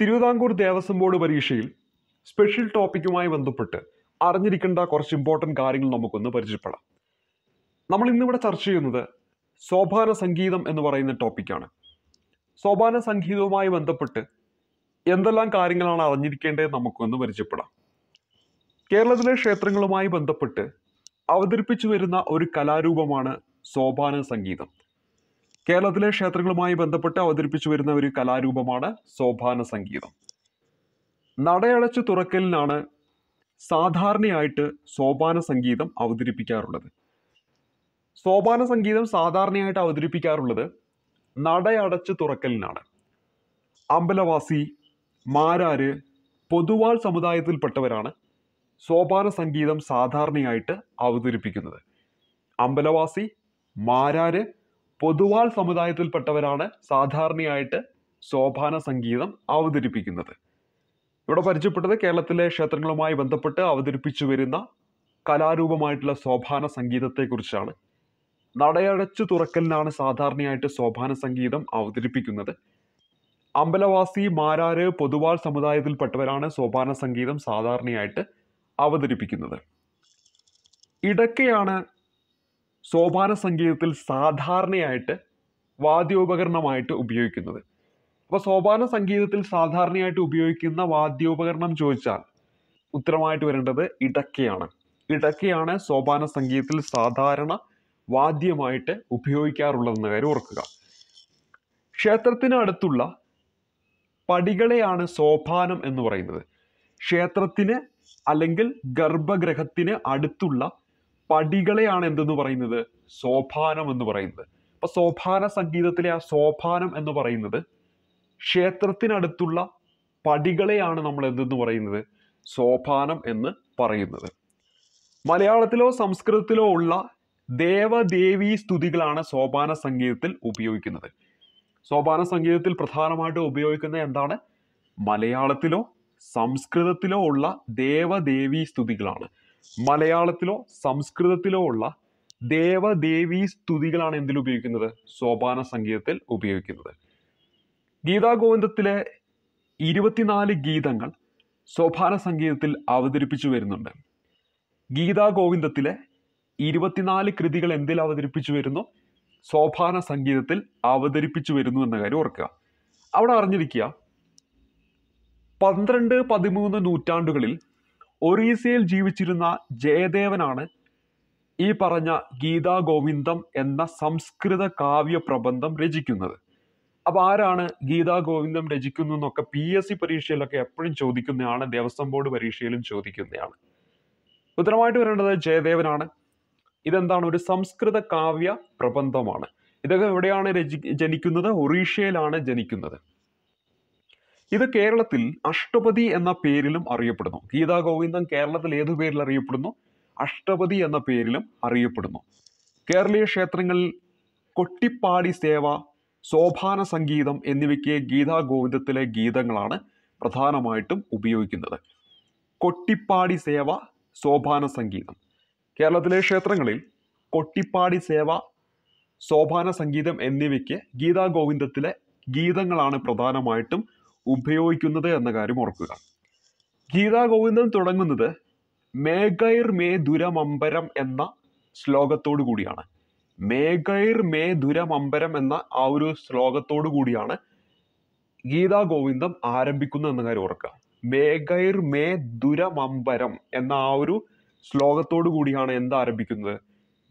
Thiruvithamkoor Devaswom board പരീക്ഷയിൽ special ടോപ്പിക്കുമായി ബന്ധപ്പെട്ട് അറിഞ്ഞിരിക്കേണ്ട കുറച്ച് ഇമ്പോർട്ടൻറ്റ് കാര്യങ്ങൾ നമുക്കൊന്ന് പരിചയപ്പെടാം നമ്മൾ ഇന്നിവിടെ ചർച്ച ചെയ്യുന്നത് സോപാന സംഗീതം എന്ന് പറയുന്ന ടോപ്പിക്കാണ് സോപാന സംഗീതവുമായി ബന്ധപ്പെട്ട് എന്തെല്ലാം കാര്യങ്ങളാണ് അറിഞ്ഞിരിക്കേണ്ടത് നമുക്കൊന്ന് പരിചയപ്പെടാം കേരളത്തിലെ ക്ഷേത്രങ്ങളുമായി ബന്ധപ്പെട്ട് അവതരിപ്പിച്ചു വരുന്ന ഒരു കലാരൂപമാണ് സോപാന സംഗീതം കേരളത്തിലെ ക്ഷേത്രങ്ങളുമായി ബന്ധപ്പെട്ട് അവതരിപ്പിച്ചു വരുന്ന ഒരു കലാരൂപമാണ് സോപാന സംഗീതം നടയടച്ചു തുറക്കലിനാണ് സാധാരണയായിട്ട് സോപാന സംഗീതം അവതരിപ്പിക്കാറുള്ളത് സോപാന സംഗീതം സാധാരണയായിട്ട് അവതരിപ്പിക്കാറുള്ളത് നടയടച്ചു തുറക്കലിനാണ് അമ്പലവാസി മാരാര് പൊതുവാൾ സമുദായത്തിൽപ്പെട്ടവരാണ് സോപാന സംഗീതം സാധാരണയായിട്ട് അവതരിപ്പിക്കുന്നത് അമ്പലവാസി മാരാര് പൊതുവാൾ സമുദായത്തിൽപ്പെട്ടവരാണ് സാധാരണയായിട്ട് സോപാന സംഗീതം അവതരിപ്പിക്കുന്നത് ഇവിടെ പരിചയപ്പെട്ടത് കേരളത്തിലെ ക്ഷേത്രങ്ങളുമായി ബന്ധപ്പെട്ട് അവതരിപ്പിച്ചു വരുന്ന കലാരൂപമായിട്ടുള്ള സോപാന സംഗീതത്തെക്കുറിച്ചാണ് നടയടച്ചു തുറക്കലിനാണ് സാധാരണയായിട്ട് സോപാന സംഗീതം അവതരിപ്പിക്കുന്നത് അമ്പലവാസി മാരാര് പൊതുവാൾ സമുദായത്തിൽപ്പെട്ടവരാണ് സോപാന സംഗീതം സാധാരണയായിട്ട് അവതരിപ്പിക്കുന്നത് ഇടയ്ക്കയാണ് സോപാന സംഗീതത്തിൽ സാധാരണയായിട്ട് വാദ്യോപകരണമായിട്ട് ഉപയോഗിക്കുന്നത് അപ്പോൾ സോപാന സംഗീതത്തിൽ സാധാരണയായിട്ട് ഉപയോഗിക്കുന്ന വാദ്യോപകരണം ചോദിച്ചാൽ ഉത്തരമായിട്ട് വരേണ്ടത് ഇടക്കയാണ് ഇടക്കയാണ് സോപാന സംഗീതത്തിൽ സാധാരണ വാദ്യമായിട്ട് ഉപയോഗിക്കാറുള്ളതെന്ന കാര്യം ഓർക്കുക ക്ഷേത്രത്തിന് അടുത്തുള്ള പടികളെയാണ് സോപാനം എന്ന് പറയുന്നത് ക്ഷേത്രത്തിന് അല്ലെങ്കിൽ ഗർഭഗ്രഹത്തിന് അടുത്തുള്ള പടികളെയാണ് എന്തെന്ന് പറയുന്നത് സോപാനം എന്ന് പറയുന്നത് അപ്പൊ സോപാന സംഗീതത്തിലെ ആ സോപാനം എന്ന് പറയുന്നത് ക്ഷേത്രത്തിനടുത്തുള്ള പടികളെയാണ് നമ്മൾ എന്തെന്ന് പറയുന്നത് സോപാനം എന്ന് പറയുന്നത് മലയാളത്തിലോ സംസ്കൃതത്തിലോ ഉള്ള ദേവദേവീ സ്തുതികളാണ് സോപാന സംഗീതത്തിൽ ഉപയോഗിക്കുന്നത് സോപാന സംഗീതത്തിൽ പ്രധാനമായിട്ടും ഉപയോഗിക്കുന്നത് എന്താണ് മലയാളത്തിലോ സംസ്കൃതത്തിലോ ഉള്ള ദേവദേവീ സ്തുതികളാണ് മലയാളത്തിലോ സംസ്കൃതത്തിലോ ഉള്ള ദേവദേവീ സ്തുതികളാണ് എന്തിൽ ഉപയോഗിക്കുന്നത് സോപാന സംഗീതത്തിൽ ഉപയോഗിക്കുന്നത് ഗീതാഗോവിന്ദത്തിലെ ഇരുപത്തിനാല് ഗീതങ്ങൾ സോപാന സംഗീതത്തിൽ അവതരിപ്പിച്ചു വരുന്നുണ്ട് ഗീതാഗോവിന്ദത്തിലെ ഇരുപത്തിനാല് കൃതികൾ എന്തിൽ അവതരിപ്പിച്ചു വരുന്നു സോപാന സംഗീതത്തിൽ അവതരിപ്പിച്ചു വരുന്നു എന്ന കാര്യം ഓർക്കുക അവിടെ അറിഞ്ഞിരിക്കുക പന്ത്രണ്ട് പതിമൂന്ന് നൂറ്റാണ്ടുകളിൽ ഒറീസയിൽ ജീവിച്ചിരുന്ന ജയദേവനാണ് ഈ പറഞ്ഞ ഗീതാ ഗോവിന്ദം എന്ന സംസ്കൃത കാവ്യ പ്രബന്ധം രചിക്കുന്നത് അപ്പോൾ ആരാണ് ഗീതാ ഗോവിന്ദം രചിക്കുന്നു എന്നൊക്കെ പി എസ് സി പരീക്ഷയിലൊക്കെ എപ്പോഴും ചോദിക്കുന്നതാണ് ദേവസ്വം ബോർഡ് പരീക്ഷയിലും ചോദിക്കുന്നതാണ് ഉത്തരമായിട്ട് വരേണ്ടത് ജയദേവനാണ് ഇതെന്താണ് ഒരു സംസ്കൃത കാവ്യ പ്രബന്ധമാണ് ഇതൊക്കെ എവിടെയാണ് രചി ജനിക്കുന്നത് ഒറീഷയിലാണ് ജനിക്കുന്നത് ഇത് കേരളത്തിൽ അഷ്ടപതി എന്ന പേരിലും അറിയപ്പെടുന്നു ഗീതാ ഗോവിന്ദം കേരളത്തിൽ ഏതു പേരിൽ അറിയപ്പെടുന്നു അഷ്ടപതി എന്ന പേരിലും അറിയപ്പെടുന്നു കേരളീയ ക്ഷേത്രങ്ങളിൽ കൊട്ടിപ്പാടി സേവ സോഭാന സംഗീതം എന്നിവയ്ക്ക് ഗീതാ ഗോവിന്ദത്തിലെ ഗീതങ്ങളാണ് പ്രധാനമായിട്ടും ഉപയോഗിക്കുന്നത് കൊട്ടിപ്പാടി സേവ സോഭാന സംഗീതം കേരളത്തിലെ ക്ഷേത്രങ്ങളിൽ കൊട്ടിപ്പാടി സേവ സോഭാന സംഗീതം എന്നിവയ്ക്ക് ഗീതാ ഗോവിന്ദത്തിലെ ഗീതങ്ങളാണ് പ്രധാനമായിട്ടും ഉപയോഗിക്കുന്നത് എന്ന കാര്യം ഓർക്കുക ഗീതാ തുടങ്ങുന്നത് മേഘൈർ മേ ദുരമമ്പരം എന്ന ശ്ലോകത്തോടു കൂടിയാണ് മേഘൈർ മേ ദുരമമ്പരം എന്ന ആ ഒരു ശ്ലോകത്തോടു കൂടിയാണ് ഗീതാ ഗോവിന്ദം ആരംഭിക്കുന്നു എന്ന കാര്യം ഓർക്കുക മേഘൈർ മേ ദുരമമ്പരം എന്ന ആ ഒരു ശ്ലോകത്തോടു കൂടിയാണ് എന്ത് ആരംഭിക്കുന്നത്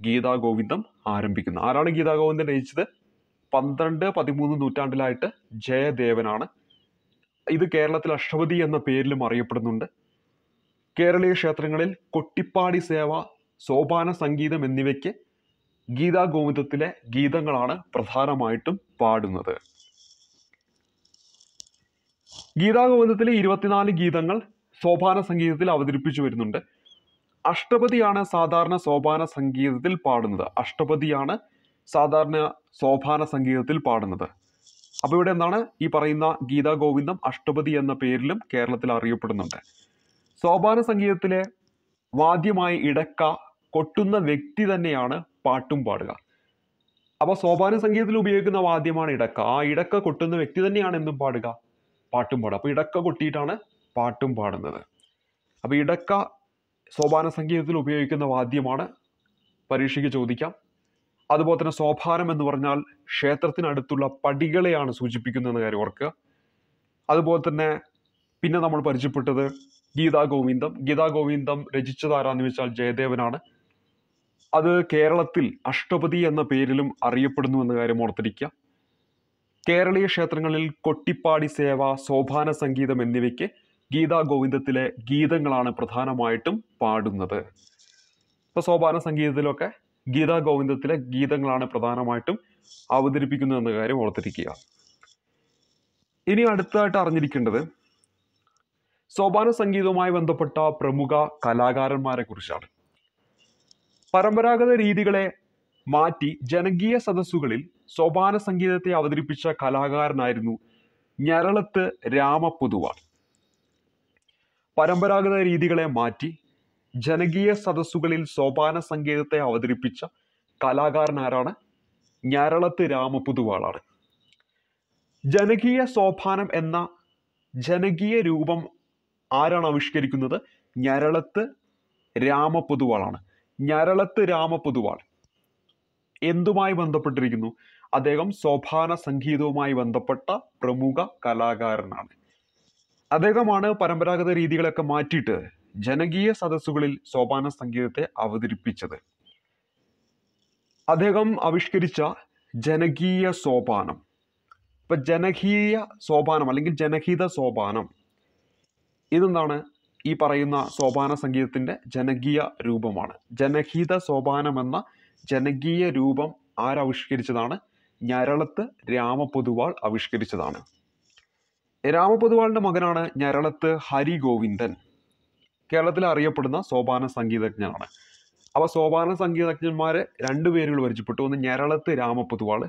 ഗീതാ ഗോവിന്ദം ആരംഭിക്കുന്നത് ആരാണ് ഗീതാ രചിച്ചത് പന്ത്രണ്ട് പതിമൂന്ന് നൂറ്റാണ്ടിലായിട്ട് ജയദേവനാണ് ഇത് കേരളത്തിൽ അഷ്ടപതി എന്ന പേരിലും അറിയപ്പെടുന്നുണ്ട് കേരളീയ ക്ഷേത്രങ്ങളിൽ കൊട്ടിപ്പാടി സേവ സോപാന സംഗീതം എന്നിവയ്ക്ക് ഗീതാ ഗോവിന്ദത്തിലെ ഗീതങ്ങളാണ് പ്രധാനമായിട്ടും പാടുന്നത് ഗീതാ ഗോവിന്ദത്തിലെ ഇരുപത്തിനാല് ഗീതങ്ങൾ സോപാന സംഗീതത്തിൽ അവതരിപ്പിച്ചു വരുന്നുണ്ട് അഷ്ടപതിയാണ് സാധാരണ സോപാന സംഗീതത്തിൽ പാടുന്നത് അഷ്ടപതിയാണ് സാധാരണ സോപാന സംഗീതത്തിൽ പാടുന്നത് അപ്പോൾ ഇവിടെ എന്താണ് ഈ പറയുന്ന ഗീതാ ഗോവിന്ദം അഷ്ടപതി എന്ന പേരിലും കേരളത്തിൽ അറിയപ്പെടുന്നുണ്ട് സോപാന സംഗീതത്തിലെ വാദ്യമായി ഇടക്ക കൊട്ടുന്ന വ്യക്തി തന്നെയാണ് പാട്ടും പാടുക അപ്പോൾ സോപാന സംഗീതത്തിൽ ഉപയോഗിക്കുന്ന വാദ്യമാണ് ഇടക്ക ആ ഇടക്ക കൊട്ടുന്ന വ്യക്തി തന്നെയാണ് എന്തും പാടുക പാട്ടും പാടുക അപ്പോൾ ഇടക്ക കൊട്ടിയിട്ടാണ് പാട്ടും പാടുന്നത് അപ്പോൾ ഇടക്ക സോപാന സംഗീതത്തിൽ ഉപയോഗിക്കുന്ന വാദ്യമാണ് പരീക്ഷയ്ക്ക് ചോദിക്കാം അതുപോലെ തന്നെ സോപാനം എന്ന് പറഞ്ഞാൽ ക്ഷേത്രത്തിനടുത്തുള്ള പടികളെയാണ് സൂചിപ്പിക്കുന്നതെന്ന കാര്യം ഓർക്കുക അതുപോലെ തന്നെ പിന്നെ നമ്മൾ പരിചയപ്പെട്ടത് ഗീതാ ഗോവിന്ദം ഗീതാ ഗോവിന്ദം രചിച്ചതാരാന്ന് വെച്ചാൽ ജയദേവനാണ് അത് കേരളത്തിൽ അഷ്ടപതി എന്ന പേരിലും അറിയപ്പെടുന്നു എന്ന കാര്യം ഓർത്തിരിക്കുക കേരളീയ ക്ഷേത്രങ്ങളിൽ കൊട്ടിപ്പാടി സേവ സോപാന സംഗീതം എന്നിവയ്ക്ക് ഗീതാ ഗോവിന്ദത്തിലെ ഗീതങ്ങളാണ് പ്രധാനമായിട്ടും പാടുന്നത് ഇപ്പോൾ സോപാന സംഗീതത്തിലൊക്കെ ഗീതാ ഗോവിന്ദത്തിലെ ഗീതങ്ങളാണ് പ്രധാനമായിട്ടും അവതരിപ്പിക്കുന്നത് എന്ന കാര്യം ഓർത്തിരിക്കുക ഇനി അടുത്തതായിട്ട് അറിഞ്ഞിരിക്കേണ്ടത് സോപാന സംഗീതവുമായി ബന്ധപ്പെട്ട പ്രമുഖ കലാകാരന്മാരെ കുറിച്ചാണ് പരമ്പരാഗത രീതികളെ മാറ്റി ജനകീയ സദസ്സുകളിൽ സോപാന സംഗീതത്തെ അവതരിപ്പിച്ച കലാകാരനായിരുന്നു ഞരളത്ത് രാമപൊതുവാൾ പരമ്പരാഗത രീതികളെ മാറ്റി ജനകീയ സദസ്സുകളിൽ സോപാന സങ്കേതത്തെ അവതരിപ്പിച്ച കലാകാരൻ ആരാണ് ഞരളത്ത് രാമപുതുവാളാണ് ജനകീയ സോപാനം എന്ന ജനകീയ രൂപം ആരാണ് ആവിഷ്കരിക്കുന്നത് ഞരളത്ത് രാമപുതുവാളാണ് ഞരളത്ത് രാമപുതുവാൾ എന്തുമായി ബന്ധപ്പെട്ടിരിക്കുന്നു അദ്ദേഹം സോപാന സംഗീതവുമായി ബന്ധപ്പെട്ട പ്രമുഖ കലാകാരനാണ് അദ്ദേഹമാണ് പരമ്പരാഗത രീതികളൊക്കെ മാറ്റിയിട്ട് ജനകീയ സദസ്സുകളിൽ സോപാന സംഗീതത്തെ അവതരിപ്പിച്ചത് അദ്ദേഹം ആവിഷ്കരിച്ച ജനകീയ സോപാനം ഇപ്പം ജനകീയ സോപാനം അല്ലെങ്കിൽ ജനഹിത സോപാനം ഇതെന്താണ് ഈ പറയുന്ന സോപാന സംഗീതത്തിൻ്റെ ജനകീയ രൂപമാണ് ജനഹിത സോപാനം എന്ന ജനകീയ രൂപം ആരാവിഷ്കരിച്ചതാണ് ഞരളത്ത് രാമപൊതുവാൾ ആവിഷ്കരിച്ചതാണ് രാമപൊതുവാളിൻ്റെ മകനാണ് ഞരളത്ത് ഹരി ഗോവിന്ദൻ കേരളത്തിൽ അറിയപ്പെടുന്ന സോപാന സംഗീതജ്ഞനാണ് അപ്പോൾ സോപാന സംഗീതജ്ഞന്മാരെ രണ്ടു പേരുകൾ പരിചയപ്പെട്ടു ഒന്ന് ഞരളത്ത് രാമപൊതുവാൾ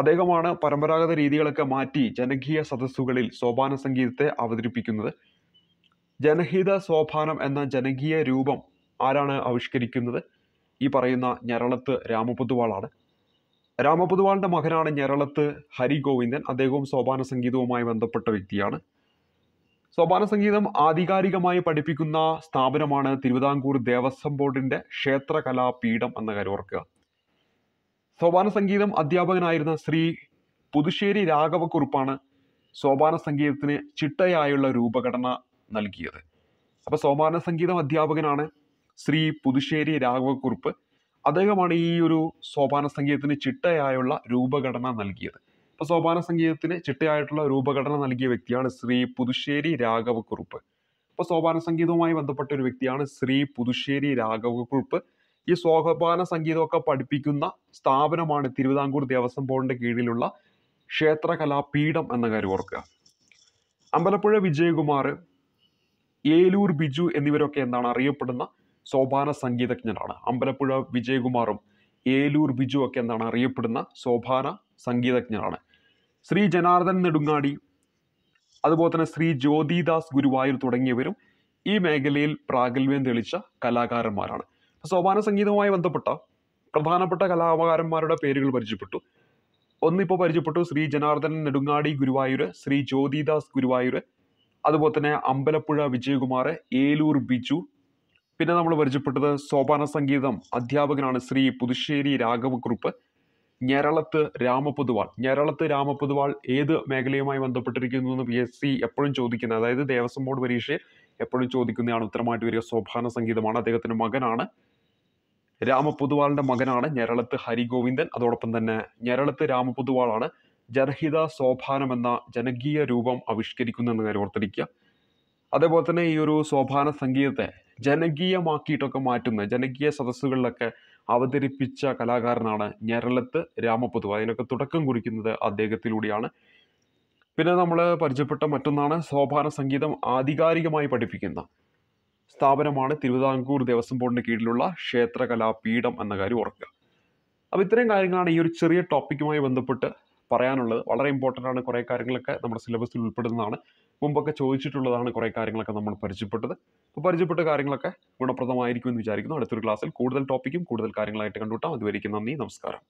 അദ്ദേഹമാണ് പരമ്പരാഗത രീതികളൊക്കെ മാറ്റി ജനകീയ സദസ്സുകളിൽ സോപാന സംഗീതത്തെ അവതരിപ്പിക്കുന്നത് ജനഹിത സോപാനം എന്ന ജനകീയ രൂപം ആരാണ് ആവിഷ്കരിക്കുന്നത് ഈ പറയുന്ന ഞരളത്ത് രാമപൊതുവാളാണ് രാമപൊതുവാളിൻ്റെ മകനാണ് ഞരളത്ത് ഹരി ഗോവിന്ദൻ അദ്ദേഹവും സോപാന സംഗീതവുമായി ബന്ധപ്പെട്ട വ്യക്തിയാണ് സോപാന സംഗീതം ആധികാരികമായി പഠിപ്പിക്കുന്ന സ്ഥാപനമാണ് തിരുവിതാംകൂർ ദേവസ്വം ബോർഡിന്റെ ക്ഷേത്രകലാപീഠം കാര്യം ഓർക്കുക സോപാന സംഗീതം അധ്യാപകനായിരുന്ന ശ്രീ പുതുശ്ശേരി രാഘവക്കുറുപ്പാണ് സോപാന സംഗീതത്തിന് ചിട്ടയായുള്ള രൂപഘടന നൽകിയത് അപ്പോൾ സോപാന സംഗീതം അധ്യാപകനാണ് ശ്രീ പുതുശ്ശേരി രാഘവക്കുറുപ്പ് അദ്ദേഹമാണ് ഈ ഒരു സോപാന സംഗീതത്തിന് ചിട്ടയായുള്ള രൂപഘടന നൽകിയത് അപ്പോൾ സോപാന സംഗീതത്തിന് ചിട്ടയായിട്ടുള്ള രൂപഘടന നൽകിയ വ്യക്തിയാണ് ശ്രീ പുതുശ്ശേരി രാഘവക്കുറുപ്പ് അപ്പോൾ സോപാന സംഗീതവുമായി ബന്ധപ്പെട്ട ഒരു വ്യക്തിയാണ് ശ്രീ പുതുശ്ശേരി രാഘവക്കുറുപ്പ് ഈ സോപാന സംഗീതമൊക്കെ പഠിപ്പിക്കുന്ന സ്ഥാപനമാണ് തിരുവിതാംകൂർ ദേവസ്വം ബോർഡിൻ്റെ കീഴിലുള്ള ക്ഷേത്രകലാപീഠം എന്ന കാര്യം ഓർക്കുക അമ്പലപ്പുഴ വിജയകുമാർ ഏലൂർ ബിജു എന്നിവരൊക്കെ എന്താണ് അറിയപ്പെടുന്ന സോപാന സംഗീതജ്ഞരാണ് അമ്പലപ്പുഴ വിജയകുമാറും ഏലൂർ ബിജു ഒക്കെ എന്താണ് അറിയപ്പെടുന്ന സോപാന സംഗീതജ്ഞരാണ് ശ്രീ ജനാർദ്ദൻ നെടുങ്ങാടി അതുപോലെ തന്നെ ശ്രീ ജ്യോതിദാസ് ഗുരുവായൂർ തുടങ്ങിയവരും ഈ മേഖലയിൽ പ്രാഗൽഭ്യം തെളിച്ച കലാകാരന്മാരാണ് സോപാന സംഗീതവുമായി ബന്ധപ്പെട്ട പ്രധാനപ്പെട്ട കലാകാരന്മാരുടെ പേരുകൾ പരിചയപ്പെട്ടു ഒന്നിപ്പോൾ പരിചയപ്പെട്ടു ശ്രീ ജനാർദ്ദൻ നെടുങ്ങാടി ഗുരുവായൂർ ശ്രീ ജ്യോതിദാസ് ഗുരുവായൂർ അതുപോലെ തന്നെ അമ്പലപ്പുഴ വിജയകുമാർ ഏലൂർ ബിജു പിന്നെ നമ്മൾ പരിചയപ്പെട്ടത് സോപാന സംഗീതം അധ്യാപകനാണ് ശ്രീ പുതുശ്ശേരി രാഘവക്കുറുപ്പ് ഞരളത്ത് രാമപൊതുവാൾ ഞരളത്ത് രാമപൊതുവാൾ ഏത് മേഖലയുമായി ബന്ധപ്പെട്ടിരിക്കുന്നു എന്ന് പി എസ് സി എപ്പോഴും ചോദിക്കുന്നത് അതായത് ദേവസ്വം ബോർഡ് പരീക്ഷയിൽ എപ്പോഴും ചോദിക്കുന്നതാണ് ഉത്തരമായിട്ട് വരിക സോഭാന സംഗീതമാണ് അദ്ദേഹത്തിൻ്റെ മകനാണ് രാമപൊതുവാളിൻ്റെ മകനാണ് ഞരളത്ത് ഹരിഗോവിന്ദൻ അതോടൊപ്പം തന്നെ ഞരളത്ത് രാമപൊതുവാളാണ് ജനഹിത സോഭാനം എന്ന ജനകീയ രൂപം ആവിഷ്കരിക്കുന്നതെന്ന് കാര്യം ഓർത്തിരിക്കുക അതേപോലെ തന്നെ ഈ ഒരു സോഭാന സംഗീതത്തെ ജനകീയമാക്കിയിട്ടൊക്കെ മാറ്റുന്ന ജനകീയ സദസ്സുകളിലൊക്കെ അവതരിപ്പിച്ച കലാകാരനാണ് ഞരളത്ത് രാമപുതു അതിനൊക്കെ തുടക്കം കുറിക്കുന്നത് അദ്ദേഹത്തിലൂടെയാണ് പിന്നെ നമ്മൾ പരിചയപ്പെട്ട മറ്റൊന്നാണ് സോപാന സംഗീതം ആധികാരികമായി പഠിപ്പിക്കുന്ന സ്ഥാപനമാണ് തിരുവിതാംകൂർ ദേവസ്വം ബോർഡിന് കീഴിലുള്ള ക്ഷേത്രകലാപീഠം എന്ന കാര്യം ഓർക്കുക അപ്പോൾ ഇത്രയും കാര്യങ്ങളാണ് ഈ ഒരു ചെറിയ ടോപ്പിക്കുമായി ബന്ധപ്പെട്ട് പറയാനുള്ളത് വളരെ ഇമ്പോർട്ടൻ്റ് ആണ് കുറേ കാര്യങ്ങളൊക്കെ നമ്മുടെ സിലബസിൽ ഉൾപ്പെടുന്നതാണ് മുമ്പൊക്കെ ചോദിച്ചിട്ടുള്ളതാണ് കുറേ കാര്യങ്ങളൊക്കെ നമ്മൾ പരിചയപ്പെട്ടത് അപ്പോൾ പരിചയപ്പെട്ട കാര്യങ്ങളൊക്കെ ഗുണപ്രദമായിരിക്കും എന്ന് വിചാരിക്കുന്നു അടുത്തൊരു ക്ലാസ്സിൽ കൂടുതൽ ടോപ്പിക്കും കൂടുതൽ കാര്യങ്ങളായിട്ട് കണ്ടുകൂട്ടാം അതുവരേക്കും നന്ദി നമസ്കാരം